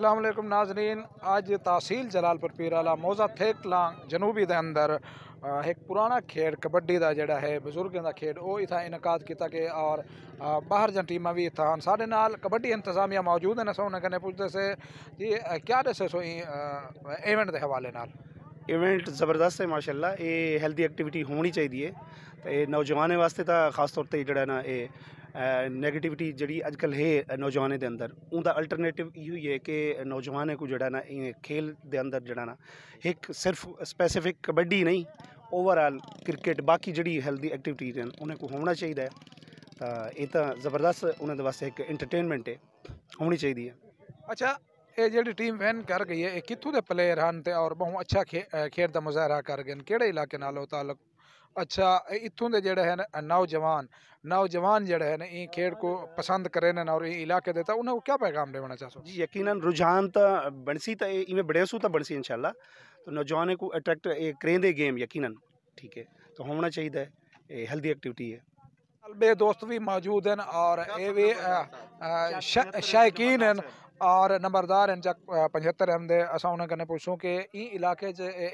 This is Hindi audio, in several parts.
अल्लाम नाजरीन आज तहसील जलालपुर पीराला मौजा लांग जनूबी के अंदर एक पुराना खेड कबड्डी का जोड़ा है बजुर्गों का खेड वो इतना इनका किया गया और बाहर ज टीम भी इतना साढ़े नाल कबड्डी इंतजामिया मौजूद हैं सो उन्हें पूछते से जी क्या दसे सो इवेंट के हवाले न इवेंट ज़बरदस्त है माशाला हेल्दी एक्टिविटी होनी चाहिए तो नौजवानों वास्ते तो खास तौर पर जोड़ा ना ਨੈਗੇਟਿਵਿਟੀ ਜਿਹੜੀ ਅੱਜਕੱਲ ਹੈ ਨੌਜਵਾਨਾਂ ਦੇ ਅੰਦਰ ਉਹਦਾ ਅਲਟਰਨੇਟਿਵ ਇਹੋ ਹੀ ਹੈ ਕਿ ਨੌਜਵਾਨਾਂ ਨੂੰ ਜਿਹੜਾ ਨਾ ਖੇਲ ਦੇ ਅੰਦਰ ਜਿਹੜਾ ਨਾ ਇੱਕ ਸਿਰਫ ਸਪੈਸੀਫਿਕ ਕਬੱਡੀ ਨਹੀਂ ਓਵਰਆਲ ਕ੍ਰਿਕਟ ਬਾਕੀ ਜਿਹੜੀ ਹੈਲਦੀ ਐਕਟੀਵਿਟੀਜ਼ ਹਨ ਉਹਨੇ ਕੋ ਹੋਣਾ ਚਾਹੀਦਾ ਹੈ ਤਾਂ ਇਹ ਤਾਂ ਜ਼ਬਰਦਸਤ ਉਹਨਾਂ ਦੇ ਵਾਸਤੇ ਇੱਕ ਐਂਟਰਟੇਨਮੈਂਟ ਹੈ ਹੋਣੀ ਚਾਹੀਦੀ ਹੈ ਅੱਛਾ ਇਹ ਜਿਹੜੀ ਟੀਮ ਵੈਨ ਕਰ ਗਈ ਹੈ ਇਹ ਕਿੱਥੋਂ ਦੇ ਪਲੇਅਰ ਹਨ ਤੇ ਔਰ ਬਹੁਤ ਅੱਛਾ ਖੇਡ ਦਾ ਮਜ਼ਾਹਰਾ ਕਰ ਗਏ ਕਿਹੜੇ ਇਲਾਕੇ ਉਹ ਤਾਲੁਕ अच्छा इतों के जड़े हैं नौजवान नौजवान जड़े हैं ये खेड को पसंद करे ने और इलाके देता उन्हें क्या पैगाम देना चाहो जी यकीन रुझान तो बनसी तो इमें सू तो बनसी इनशाला तो नौजवान को अट्रैक्ट करेंदे गेम यकीन ठीक है तो होना चाहिए ये हेल्दी एक्टिविटी है अलबे दोस्त भी मौजूद हैं और ये भी शायकीन हैं और नंबरदार इन जा पंजहत्तर हमदे असां उन्हनि कने कि ई इलाके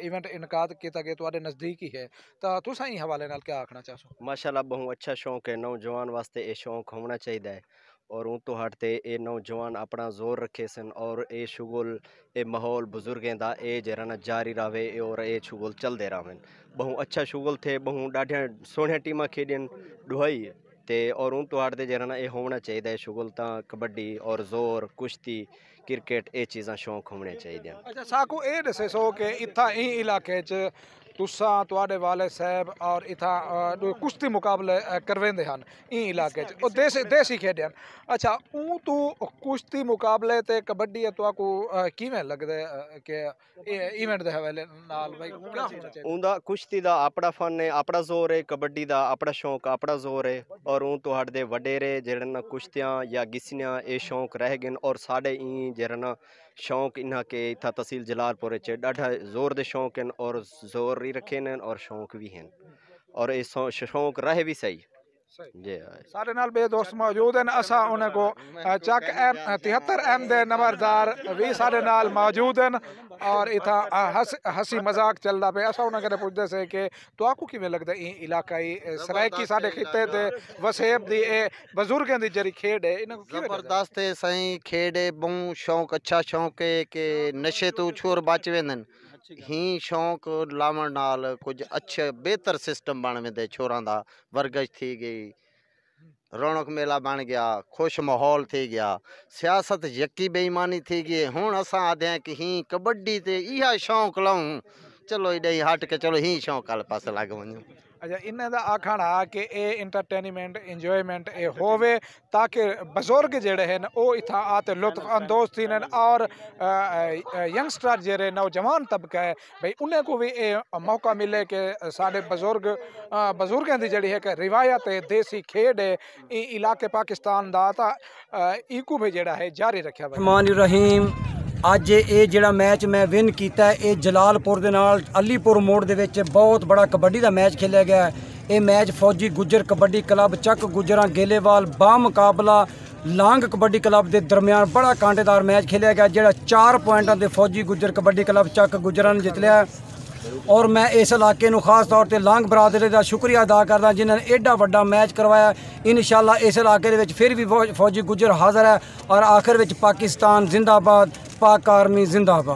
इवेंट इनकाद कीता गया तुहाडे नज़दीक ही है तो तुसां ई हवाले नाल क्या आखना चाहसो माशाल्लाह बहुत अच्छा शौक है नौजवान वास्ते ये शौक होना चाहिए है और ऊँ तो हटते ये नौजवान अपना जोर रखे सन और ये शुगल ये माहौल बुजुर्गें का ये जरा जारी रहे और ये शुगल चलते रहन बहु अच्छा शुगुल थे बहुत ढाढ़िया सोहनिया टीम खेडियन डुहाई ਤੇ ਔਰ ਉਹ ਤੋਂ ਆੜਦੇ ਜਿਹੜਾ ਨਾ ਇਹ ਹੋਣਾ ਚਾਹੀਦਾ ਹੈ ਸ਼ੁਗਲ ਤਾਂ ਕਬੱਡੀ ਔਰ ਜ਼ੋਰ ਕੁਸ਼ਤੀ ਕ੍ਰਿਕਟ ਇਹ ਚੀਜ਼ਾਂ ਸ਼ੌਂਕ ਹੋਣੇ ਚਾਹੀਦੇ ਅੱਛਾ ਸਾਕੂ ਇਹ ਦੱਸੇ ਸੋ ਕਿ ਇੱਥਾ ਇਹ ਇਲਾਕੇ 'ਚ ਤੁਸਾਂ ਤੁਹਾਡੇ ਵਾਲੇ ਸਾਹਿਬ ਔਰ ਇਥਾ ਕੁਸ਼ਤੀ ਮੁਕਾਬਲੇ ਕਰਵੇਂਦੇ ਹਨ ਇਹ ਇਲਾਕੇ 'ਚ ਉਹ ਦੇਸੀ ਦੇਸੀ ਖੇਡਿਆ ਹਨ ਅੱਛਾ ਉਹ ਤੂੰ ਕੁਸ਼ਤੀ ਮੁਕਾਬਲੇ ਤੇ ਕਬੱਡੀ ਤੁਹਾ ਕੋ ਕਿਵੇਂ ਲੱਗਦਾ ਕਿ ਇਹ ਇਵੈਂਟ ਦੇ ਹਵਾਲੇ ਨਾਲ ਬਈ ਹੋਣਾ ਚਾਹੀਦਾ ਉਹਦਾ ਕੁਸ਼ਤੀ ਦਾ ਆਪਣਾ ਫਨ ਹੈ ਆਪਣਾ ਜ਼ੋਰ ਹੈ ਕਬੱਡੀ ਦਾ ਆਪਣਾ ਸ਼ੌਂਕ ਆਪਣਾ ਜ਼ੋਰ ਹੈ ਔਰ ਉਹ ਤੁਹਾਡੇ ਵਡੇਰੇ ਜਿਹੜੇ ਨਾ ਕੁਸ਼ਤੀਆਂ ਜਾਂ ਗਿਸਨੀਆਂ ਇਹ ਸ਼ੌਂਕ ਰਹਿ ਗਏ ਔਰ ਸਾਡੇ ਇਹ ਜਿਹੜੇ ਨਾ शौक़ इन्ह के इथा तहसील जलालपुर ढा ज़ोर दे शौक़ हैं और ज़ोर ही रखे आहिनि और शौक़ भी हैं और इहो शौक़ रहे भी सही हाँ। साढ़े नाल बे दोस्त मौजूद हैं असा उन्हें को चक एम तिहत्तर एम दे नंबरदार भी साढ़े नाल मौजूद हैं और इतना हस हंसी मजाक चलता पे ऐसा उन्होंने पुछते से कि तुआकू तो कि लगता है इलाकाई सरायकी साढ़े खिते वसेब दी ए की जारी खेड है इन्हें जबरदस्त है सही खेड है बहु शौक अच्छा शौक है कि हाँ, मतलब नशे तो छोर बच वेंदन ही शौक लावण नाल कुछ अच्छे बेहतर सिस्टम बन वेंदे छोरों का वर्गज थी गई रौनक मेला बन गया खुश माहौल थी गया सियासत यकी बेईमानी थी गई हूँ अस आदे कि ही कबड्डी ते इहा शौक़ लाऊं चलो एॾे हट के चलो ही शौक़ आल पासे लॻ वञूं अच्छा इन्हें आखण आ कि ये इंटरटेनमेंट इंजॉयमेंट ये होवे ताकि बजुर्ग जड़े हैं वो इतना आते लुत्फ अंदोज थी और यंगस्टर जो नौजवान तबका है भाई उन्हें को भी ये मौका मिले कि साढ़े बजुर्ग बजुर्गों की जड़ी है कि रिवायत है देसी खेड है इलाके पाकिस्तान का इको भी जोड़ा है जारी रखा रहीम ਅੱਜ ਇਹ ਜਿਹੜਾ ਮੈਚ ਮੈਂ ਵਿਨ ਕੀਤਾ ਇਹ ਜਲਾਲਪੁਰ ਦੇ ਨਾਲ ਅਲੀਪੁਰ ਮੋੜ ਦੇ ਵਿੱਚ ਬਹੁਤ ਬੜਾ ਕਬੱਡੀ ਦਾ ਮੈਚ ਖੇਲਿਆ ਗਿਆ ਇਹ ਮੈਚ ਫੌਜੀ ਗੁੱਜਰ ਕਬੱਡੀ ਕਲੱਬ ਚੱਕ ਗੁੱਜਰਾਂ ਗੇਲੇਵਾਲ ਬਾ ਮੁਕਾਬਲਾ ਲਾਂਗ ਕਬੱਡੀ ਕਲੱਬ ਦੇ ਦਰਮਿਆਨ ਬੜਾ ਕਾਂਟੇਦਾਰ ਮੈਚ ਖੇਲਿਆ ਗਿਆ ਜਿਹੜਾ 4 ਪੁਆਇੰਟਾਂ ਦੇ ਫੌਜੀ ਗੁੱਜਰ ਕਬੱਡੀ ਕਲੱਬ ਚੱਕ ਗੁੱਜਰਾਂ ਨੇ ਜਿੱਤ ਲਿਆ ਔਰ ਮੈਂ ਇਸ ਇਲਾਕੇ ਨੂੰ ਖਾਸ ਤੌਰ ਤੇ ਲਾਂਗ ਬਰਾਦਰੀ ਦਾ ਸ਼ੁਕਰੀਆ ਅਦਾ ਕਰਦਾ ਜਿਨ੍ਹਾਂ ਨੇ ਐਡਾ ਵੱਡਾ ਮੈਚ ਕਰਵਾਇਆ ਇਨਸ਼ਾਅੱਲਾ ਇਸ ਇਲਾਕੇ ਦੇ ਵਿੱਚ ਫਿਰ ਵੀ ਫੌਜੀ ਗੁੱਜਰ ਹਾਜ਼ਰ ਹੈ ਔਰ ਆਖਰ ਵਿੱਚ ਪਾਕਿਸਤਾਨ ਜ਼ਿੰਦਾਬਾਦ पाक आर्मी जिंदाबाद